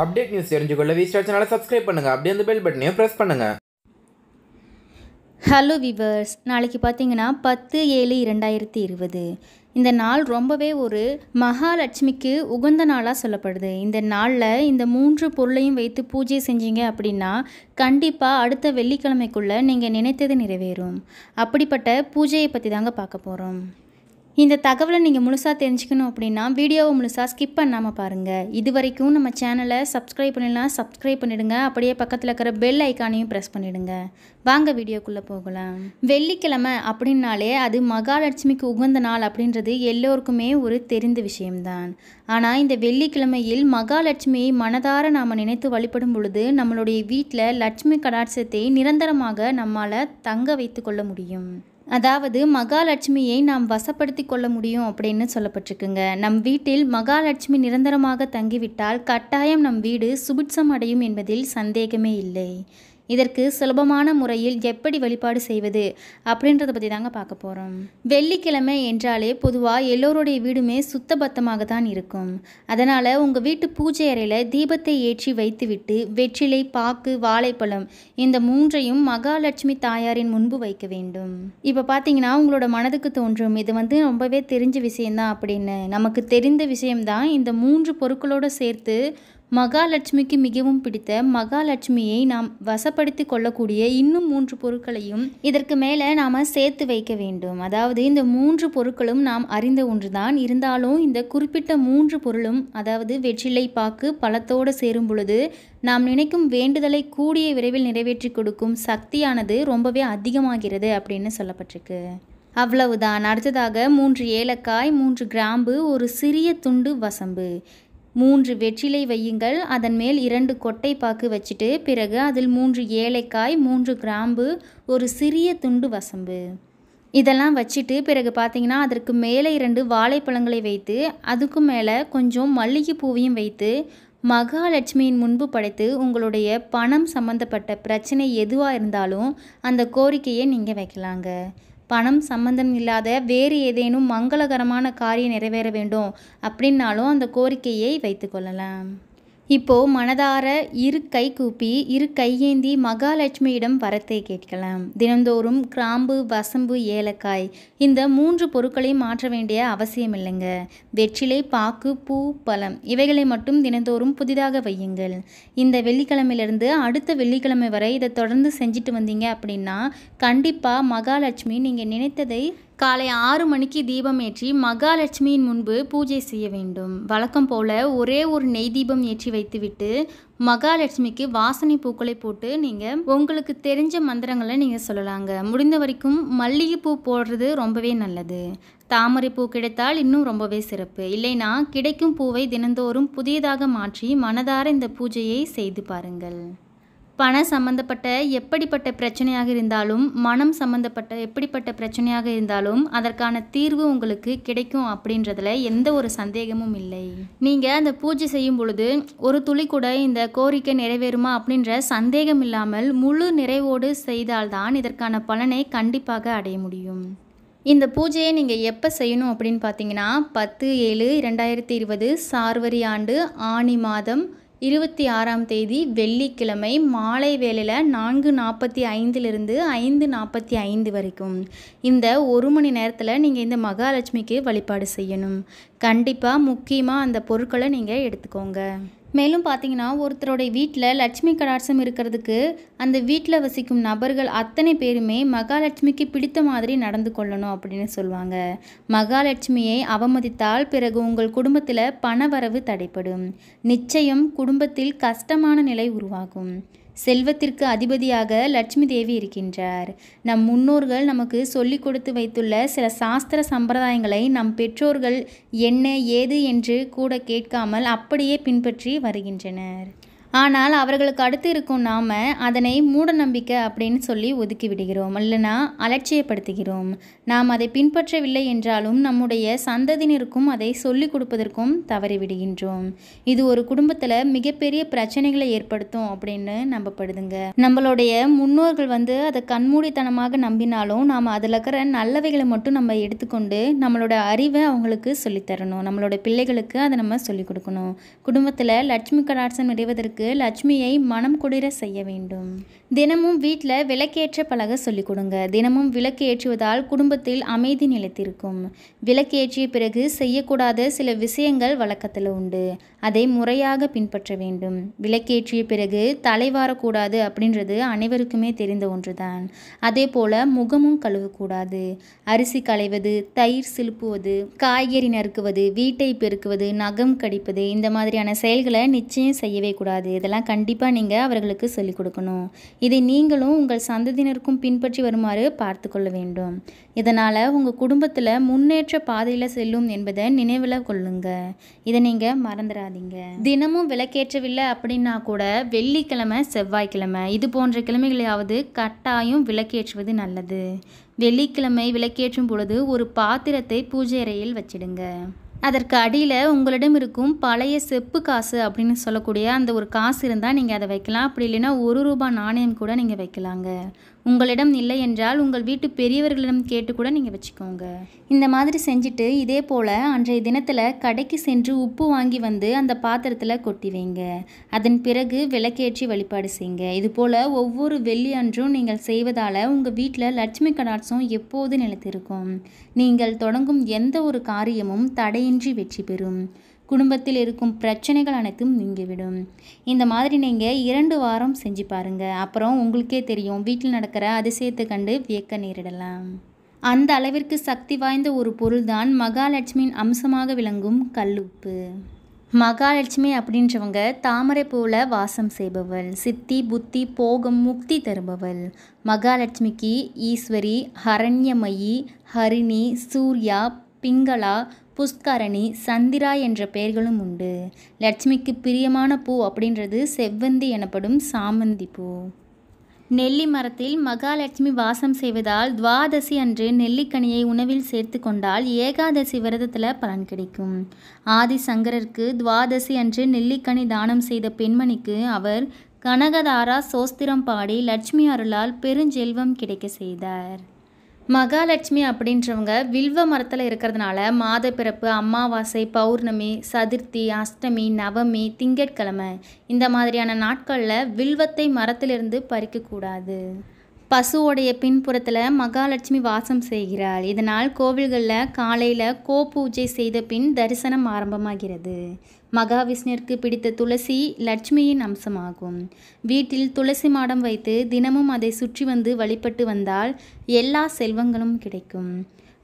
update news தெரிஞ்சுக்கொள்ள வி சேனலை சப்ஸ்கிரைப் பண்ணுங்கள் அப்படியே அந்த பெல் பட்டனையும் ப்ரெஸ் பண்ணுங்கள் ஹலோ விவர்ஸ் நாளைக்கு பார்த்தீங்கன்னா பத்து ஏழு இரண்டாயிரத்தி இருபது இந்த நாள் ரொம்பவே ஒரு மகாலட்சுமிக்கு உகந்த நாளாக சொல்லப்படுது இந்த நாளில் இந்த மூன்று பொருளையும் வைத்து பூஜை செஞ்சீங்க அப்படின்னா கண்டிப்பாக அடுத்த வெள்ளிக்கிழமைக்குள்ளே நீங்கள் நினைத்தது நிறைவேறும் அப்படிப்பட்ட பூஜையை பற்றி தாங்க பார்க்க போகிறோம் இந்த தகவலை நீங்கள் முழுசாக தெரிஞ்சுக்கணும் அப்படின்னா வீடியோவை முழுசாக ஸ்கிப் பண்ணாமல் பாருங்கள் இது வரைக்கும் நம்ம சேனலை சப்ஸ்கிரைப் பண்ணலாம் சப்ஸ்கிரைப் பண்ணிடுங்க அப்படியே பக்கத்தில் இருக்கிற பெல் ஐக்கானையும் ப்ரெஸ் பண்ணிவிடுங்க வாங்க வீடியோக்குள்ளே போகலாம் வெள்ளிக்கிழமை அப்படின்னாலே அது மகாலட்சுமிக்கு உகந்த நாள் அப்படின்றது எல்லோருக்குமே ஒரு தெரிந்த விஷயம்தான் ஆனால் இந்த வெள்ளிக்கிழமையில் மகாலட்சுமியை மனதார நாம் நினைத்து வழிபடும் பொழுது நம்மளுடைய வீட்டில் லட்சுமி கடாட்சத்தை நிரந்தரமாக நம்மால் தங்க வைத்து கொள்ள முடியும் அதாவது மகாலட்சுமியை நாம் வசப்படுத்தி கொள்ள முடியும் அப்படின்னு சொல்லப்பட்டிருக்குங்க நம் வீட்டில் மகாலட்சுமி நிரந்தரமாக தங்கிவிட்டால் கட்டாயம் நம் வீடு சுபிட்சம் அடையும் என்பதில் சந்தேகமே இல்லை இதற்கு சுலபமான முறையில் எப்படி வழிபாடு செய்வது அப்படின்றத பற்றி தாங்க பார்க்க போகிறோம் வெள்ளிக்கிழமை என்றாலே பொதுவாக எல்லோருடைய வீடுமே சுத்தபத்தமாக தான் இருக்கும் அதனால் உங்கள் வீட்டு பூஜை அறையில் தீபத்தை ஏற்றி வைத்துவிட்டு வெற்றிலை பாக்கு வாழைப்பழம் இந்த மூன்றையும் மகாலட்சுமி தாயாரின் முன்பு வைக்க வேண்டும் இப்போ பார்த்தீங்கன்னா உங்களோட மனதுக்கு தோன்றும் இது வந்து ரொம்பவே தெரிஞ்ச விஷயம்தான் அப்படின்னு நமக்கு தெரிந்த விஷயம்தான் இந்த மூன்று பொருட்களோடு சேர்த்து மகாலட்சுமிக்கு மிகவும் பிடித்த மகாலட்சுமியை நாம் வசப்படுத்தி கொள்ளக்கூடிய இன்னும் மூன்று பொருட்களையும் இதற்கு மேலே நாம் சேர்த்து வைக்க வேண்டும் அதாவது இந்த மூன்று பொருட்களும் நாம் அறிந்த ஒன்றுதான் இருந்தாலும் இந்த குறிப்பிட்ட மூன்று பொருளும் அதாவது வெற்றிலை பாக்கு பழத்தோடு சேரும் பொழுது நாம் நினைக்கும் வேண்டுதலை கூடிய விரைவில் நிறைவேற்றி கொடுக்கும் சக்தியானது ரொம்பவே அதிகமாகிறது அப்படின்னு சொல்லப்பட்டிருக்கு அவ்வளவுதான் அடுத்ததாக மூன்று ஏலக்காய் மூன்று கிராம்பு ஒரு சிறிய துண்டு வசம்பு மூன்று வெற்றிலை வையுங்கள் அதன் மேல் இரண்டு கொட்டை பாக்கு வச்சுட்டு பிறகு அதில் மூன்று ஏலைக்காய் மூன்று கிராம்பு ஒரு சிறிய துண்டு வசம்பு இதெல்லாம் வச்சுட்டு பிறகு பார்த்தீங்கன்னா அதற்கு மேலே இரண்டு வாழைப்பழங்களை வைத்து அதுக்கு மேலே கொஞ்சம் மல்லிகைப்பூவையும் வைத்து மகாலட்சுமியின் முன்பு படைத்து உங்களுடைய பணம் சம்மந்தப்பட்ட பிரச்சனை எதுவாக இருந்தாலும் அந்த கோரிக்கையை நீங்கள் வைக்கலாங்க பணம் சம்பந்தம் இல்லாத வேறு ஏதேனும் மங்களகரமான காரியம் நிறைவேற வேண்டும் அப்படின்னாலும் அந்த கோரிக்கையை வைத்துக்கொள்ளலாம் இப்போ மனதார இரு கை கூப்பி இரு கையேந்தி மகாலட்சுமியிடம் வரத்தை கேட்கலாம் தினந்தோறும் கிராம்பு வசம்பு ஏலக்காய் இந்த மூன்று பொருட்களையும் மாற்ற வேண்டிய அவசியம் இல்லைங்க வெற்றிலை பாக்கு பூ பழம் இவைகளை மட்டும் தினந்தோறும் புதிதாக வையுங்கள் இந்த வெள்ளிக்கிழமையிலிருந்து அடுத்த வெள்ளிக்கிழமை வரை இதை தொடர்ந்து செஞ்சுட்டு வந்தீங்க அப்படின்னா கண்டிப்பாக மகாலட்சுமி நீங்கள் நினைத்ததை காலை ஆறு மணிக்கு தீபம் ஏற்றி மகாலட்சுமியின் முன்பு பூஜை செய்ய வேண்டும் வழக்கம் போல ஒரே ஒரு நெய் தீபம் ஏற்றி வைத்துவிட்டு மகாலட்சுமிக்கு வாசனை பூக்களை போட்டு நீங்கள் உங்களுக்கு தெரிஞ்ச மந்திரங்களை நீங்கள் சொல்லலாங்க முடிந்த வரைக்கும் மல்லிகைப்பூ போடுறது ரொம்பவே நல்லது தாமரை பூ கிடைத்தால் இன்னும் ரொம்பவே சிறப்பு இல்லைனா கிடைக்கும் பூவை தினந்தோறும் புதியதாக மாற்றி மனதார இந்த பூஜையை செய்து பாருங்கள் பணம் சம்மந்தப்பட்ட எப்படிப்பட்ட பிரச்சனையாக இருந்தாலும் மனம் சம்மந்தப்பட்ட எப்படிப்பட்ட பிரச்சனையாக இருந்தாலும் அதற்கான தீர்வு உங்களுக்கு கிடைக்கும் அப்படின்றதுல எந்த ஒரு சந்தேகமும் இல்லை நீங்கள் அந்த பூஜை செய்யும் பொழுது ஒரு துளி கூட இந்த கோரிக்கை நிறைவேறுமா அப்படின்ற சந்தேகம் இல்லாமல் முழு நிறைவோடு செய்தால்தான் இதற்கான பலனை கண்டிப்பாக அடைய முடியும் இந்த பூஜையை நீங்கள் எப்போ செய்யணும் அப்படின்னு பார்த்தீங்கன்னா பத்து ஏழு இரண்டாயிரத்தி இருபது சார்வரி ஆண்டு ஆணி மாதம் இருபத்தி ஆறாம் தேதி வெள்ளிக்கிழமை மாலை வேளையில் நான்கு நாற்பத்தி ஐந்துலேருந்து ஐந்து நாற்பத்தி ஐந்து வரைக்கும் இந்த ஒரு மணி நேரத்தில் நீங்கள் இந்த மகாலட்சுமிக்கு வழிபாடு செய்யணும் கண்டிப்பாக முக்கியமாக அந்த பொருட்களை நீங்கள் எடுத்துக்கோங்க மேலும் பார்த்தீங்கன்னா ஒருத்தருடைய வீட்டில் லட்சுமி கடாட்சம் இருக்கிறதுக்கு அந்த வீட்டில் வசிக்கும் நபர்கள் அத்தனை பேருமே மகாலட்சுமிக்கு பிடித்த மாதிரி நடந்து கொள்ளணும் அப்படின்னு சொல்லுவாங்க மகாலட்சுமியை அவமதித்தால் பிறகு உங்கள் குடும்பத்தில் பணவரவு தடைப்படும் நிச்சயம் குடும்பத்தில் கஷ்டமான நிலை உருவாகும் செல்வத்திற்கு அதிபதியாக லட்சுமி தேவி இருக்கின்றார் நம் முன்னோர்கள் நமக்கு சொல்லிக் கொடுத்து வைத்துள்ள சில சாஸ்திர சம்பிரதாயங்களை நம் பெற்றோர்கள் என்ன ஏது என்று கூட கேட்காமல் அப்படியே பின்பற்றி வருகின்றனர் ஆனால் அவர்களுக்கு அடுத்து இருக்கும் நாம் அதனை மூட நம்பிக்கை அப்படின்னு சொல்லி ஒதுக்கி விடுகிறோம் இல்லைனா அலட்சியப்படுத்துகிறோம் நாம் அதை பின்பற்றவில்லை என்றாலும் நம்முடைய சந்ததியினருக்கும் அதை சொல்லிக் கொடுப்பதற்கும் தவறிவிடுகின்றோம் இது ஒரு குடும்பத்தில் மிகப்பெரிய பிரச்சனைகளை ஏற்படுத்தும் அப்படின்னு நம்பப்படுதுங்க நம்மளுடைய முன்னோர்கள் வந்து அதை கண்மூடித்தனமாக நம்பினாலும் நாம் அதில் இருக்கிற நல்லவைகளை மட்டும் நம்ம எடுத்துக்கொண்டு நம்மளோட அறிவை அவங்களுக்கு சொல்லித்தரணும் நம்மளோட பிள்ளைகளுக்கு அதை நம்ம சொல்லிக் கொடுக்கணும் குடும்பத்தில் லட்சுமி கடாட்சம் நிறைவதற்கு லட்சுமியை மனம் குளிர செய்ய வேண்டும் தினமும் வீட்டில் விளக்கேற்ற பழக சொல்லிக் கொடுங்க தினமும் விளக்கு ஏற்றுவதால் குடும்பத்தில் அமைதி நிலைத்திருக்கும் விளக்கு ஏற்றிய பிறகு செய்யக்கூடாத சில விஷயங்கள் வழக்கத்தில் உண்டு அதை முறையாக பின்பற்ற வேண்டும் விளக்கேற்றிய பிறகு தலைவாரக்கூடாது அப்படின்றது அனைவருக்குமே தெரிந்த ஒன்றுதான் அதே போல் முகமும் கழுவக்கூடாது அரிசி களைவது தயிர் சிலுப்புவது காய்கறி நறுக்குவது வீட்டை பெருக்குவது நகம் கடிப்பது இந்த மாதிரியான செயல்களை நிச்சயம் செய்யவே கூடாது இதெல்லாம் கண்டிப்பாக நீங்கள் அவர்களுக்கு சொல்லிக் கொடுக்கணும் இதை நீங்களும் உங்கள் சந்ததியினருக்கும் பின்பற்றி வருமாறு பார்த்து கொள்ள வேண்டும் இதனால் உங்கள் குடும்பத்தில் முன்னேற்ற பாதையில் செல்லும் என்பதை நினைவில் கொள்ளுங்க இதை நீங்கள் மறந்துடாதீங்க தினமும் விளக்கேற்றவில்லை அப்படின்னா கூட வெள்ளிக்கிழமை செவ்வாய்க்கிழமை இது போன்ற கிழமைகளையாவது கட்டாயம் விளக்கேற்றுவது நல்லது வெள்ளிக்கிழமை விளக்கேற்றும் பொழுது ஒரு பாத்திரத்தை பூஜை அறையில் வச்சிடுங்க அதற்கு அடியில் உங்களிடம் இருக்கும் பழைய செப்பு காசு அப்படின்னு சொல்லக்கூடிய அந்த ஒரு காசு இருந்தால் நீங்கள் அதை வைக்கலாம் அப்படி இல்லைன்னா ஒரு ரூபாய் நாணயம் கூட நீங்கள் வைக்கலாங்க உங்களிடம் இல்லை என்றால் உங்கள் வீட்டு பெரியவர்களிடம் கேட்டு கூட நீங்கள் வச்சுக்கோங்க இந்த மாதிரி செஞ்சுட்டு இதே போல் அன்றைய தினத்தில் கடைக்கு சென்று உப்பு வாங்கி வந்து அந்த பாத்திரத்தில் கொட்டி வைங்க அதன் பிறகு விளக்கேற்றி வழிபாடு செய்யுங்க இது போல் ஒவ்வொரு வெள்ளி அன்றும் நீங்கள் செய்வதால் உங்கள் வீட்டில் லட்சுமி கடாட்சம் எப்போது நிலைத்திருக்கும் நீங்கள் தொடங்கும் எந்த ஒரு காரியமும் தடையின்றி வெற்றி பெறும் குடும்பத்தில் இருக்கும் பிரச்சனைகள் அனைத்தும் நீங்கிவிடும் இந்த மாதிரி நீங்கள் இரண்டு வாரம் செஞ்சு பாருங்கள் அப்புறம் உங்களுக்கே தெரியும் வீட்டில் நடக்கிற அதிசயத்தை கண்டு வியக்க நேரிடலாம் அந்த அளவிற்கு சக்தி வாய்ந்த ஒரு பொருள்தான் மகாலட்சுமியின் அம்சமாக விளங்கும் கல்லுப்பு மகாலட்சுமி அப்படின்றவங்க தாமரை போல வாசம் செய்பவள் சித்தி புத்தி போகம் முக்தி தருபவள் மகாலட்சுமிக்கு ஈஸ்வரி ஹரண்யமயி ஹரிணி சூர்யா பிங்களா புஷ்கரணி சந்திரா என்ற பெயர்களும் உண்டு லட்சுமிக்கு பிரியமான பூ அப்படின்றது செவ்வந்தி எனப்படும் சாமந்தி பூ நெல்லி மரத்தில் மகாலட்சுமி வாசம் செய்வதால் துவாதசி அன்று நெல்லிக்கனியை உணவில் சேர்த்து கொண்டால் ஏகாதசி விரதத்தில் பலன் கிடைக்கும் ஆதி சங்கரருக்கு துவாதசி அன்று நெல்லிக்கனி தானம் செய்த பெண்மணிக்கு அவர் கனகதாரா சோஸ்திரம் பாடி லட்சுமி அருளால் பெருஞ்செல்வம் கிடைக்க செய்தார் மகாலட்சுமி அப்படின்றவங்க வில்வ மரத்தில் இருக்கிறதுனால மாதப்பிறப்பு அமாவாசை பௌர்ணமி சதுர்த்தி அஷ்டமி நவமி திங்கட்கிழமை இந்த மாதிரியான நாட்களில் வில்வத்தை மரத்திலிருந்து பறிக்கக்கூடாது பசுவோடைய பின்புறத்தில் மகாலட்சுமி வாசம் செய்கிறாள் இதனால் கோவில்களில் காலையில் கோபூஜை செய்த பின் தரிசனம் ஆரம்பமாகிறது மகாவிஷ்ணுவிற்கு பிடித்த துளசி லட்சுமியின் அம்சமாகும் வீட்டில் துளசி மாடம் வைத்து தினமும் அதை சுற்றி வந்து வழிபட்டு வந்தால் எல்லா செல்வங்களும் கிடைக்கும்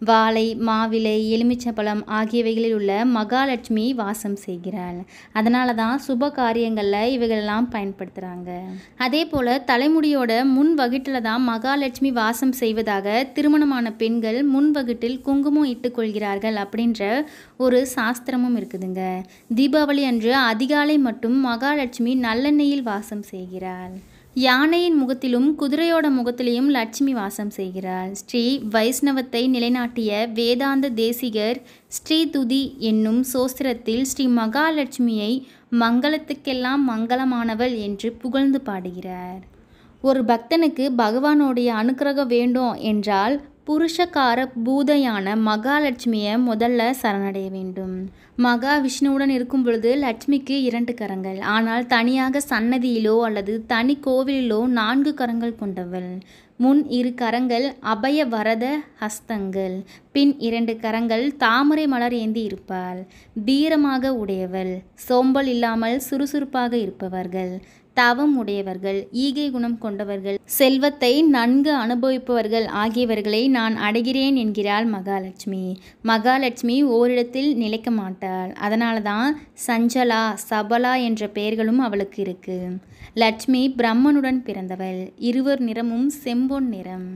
வாழை மாவிலை எலுமிச்சம்பழம் ஆகியவைகளில் உள்ள மகாலட்சுமி வாசம் செய்கிறாள் அதனால தான் சுப காரியங்களில் இவைகளெல்லாம் பயன்படுத்துகிறாங்க அதே போல் தலைமுடியோட முன் வகுட்டில் தான் மகாலட்சுமி வாசம் செய்வதாக திருமணமான பெண்கள் முன் வகுட்டில் குங்குமம் இட்டுக்கொள்கிறார்கள் அப்படின்ற ஒரு சாஸ்திரமும் இருக்குதுங்க தீபாவளி அன்று அதிகாலை மட்டும் மகாலட்சுமி நல்லெண்ணெயில் வாசம் செய்கிறாள் யானையின் முகத்திலும் குதிரையோட முகத்திலையும் லட்சுமி வாசம் செய்கிறாள் ஸ்ரீ வைஷ்ணவத்தை நிலைநாட்டிய வேதாந்த தேசிகர் ஸ்ரீ துதி என்னும் சோஸ்திரத்தில் ஸ்ரீ மகாலட்சுமியை மங்களத்துக்கெல்லாம் மங்களமானவள் என்று புகழ்ந்து பாடுகிறார் ஒரு பக்தனுக்கு பகவானுடைய அனுக்கிரகம் வேண்டும் என்றால் புருஷகார பூதையான மகாலட்சுமியை முதல்ல சரணடைய வேண்டும் மகாவிஷ்ணுவுடன் இருக்கும் பொழுது லட்சுமிக்கு இரண்டு கரங்கள் ஆனால் தனியாக சன்னதியிலோ அல்லது தனி கோவிலிலோ நான்கு கரங்கள் கொண்டவள் முன் இரு கரங்கள் அபய வரத ஹஸ்தங்கள் பின் இரண்டு கரங்கள் தாமரை மலர் ஏந்தி இருப்பாள் தீரமாக உடையவள் சோம்பல் இல்லாமல் சுறுசுறுப்பாக இருப்பவர்கள் தவம் உடையவர்கள் ஈகை குணம் கொண்டவர்கள் செல்வத்தை நன்கு அனுபவிப்பவர்கள் ஆகியவர்களை நான் அடைகிறேன் என்கிறாள் மகாலட்சுமி மகாலட்சுமி ஓரிடத்தில் நிலைக்க மாட்டாள் அதனால தான் சஞ்சலா சபலா என்ற பெயர்களும் அவளுக்கு இருக்கு லட்சுமி பிரம்மனுடன் பிறந்தவள் இருவர் நிறமும் செம்பொன் நிறம்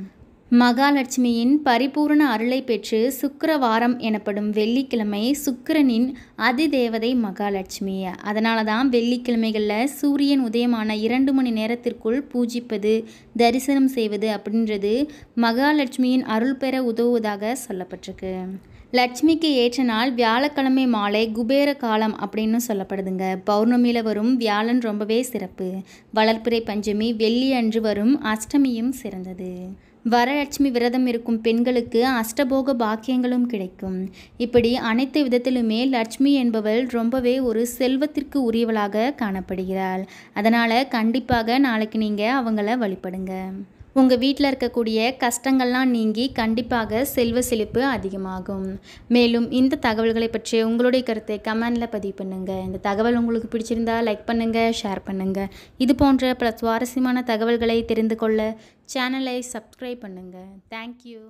மகாலட்சுமியின் பரிபூர்ண அருளை பெற்று சுக்கரவாரம் எனப்படும் வெள்ளிக்கிழமை சுக்கரனின் அதிதேவதை மகாலட்சுமி அதனால தான் வெள்ளிக்கிழமைகளில் சூரியன் உதயமான இரண்டு மணி நேரத்திற்குள் பூஜிப்பது தரிசனம் செய்வது அப்படின்றது மகாலட்சுமியின் அருள் பெற உதவுவதாக சொல்லப்பட்டிருக்கு லட்சுமிக்கு ஏற்ற நாள் வியாழக்கிழமை மாலை குபேர காலம் அப்படின்னு சொல்லப்படுதுங்க பௌர்ணமியில் வரும் வியாழன் ரொம்பவே சிறப்பு வளர்ப்பிறை பஞ்சமி வெள்ளி அன்று வரும் அஷ்டமியும் சிறந்தது வரலட்சுமி விரதம் இருக்கும் பெண்களுக்கு அஷ்டபோக பாக்கியங்களும் கிடைக்கும் இப்படி அனைத்து விதத்திலுமே லட்சுமி என்பவள் ரொம்பவே ஒரு செல்வத்திற்கு உரியவளாக காணப்படுகிறாள் அதனால் கண்டிப்பாக நாளைக்கு நீங்கள் அவங்கள வழிபடுங்க உங்கள் வீட்டில் இருக்கக்கூடிய கஷ்டங்கள்லாம் நீங்கி கண்டிப்பாக செல்வ செழிப்பு அதிகமாகும் மேலும் இந்த தகவல்களை பற்றி உங்களுடைய கருத்தை கமெண்டில் பதிவு பண்ணுங்கள் இந்த தகவல் உங்களுக்கு பிடிச்சிருந்தா லைக் பண்ணுங்கள் ஷேர் பண்ணுங்கள் இது போன்ற பல சுவாரஸ்யமான தகவல்களை தெரிந்து கொள்ள சேனலை சப்ஸ்கிரைப் பண்ணுங்கள் தேங்க்யூ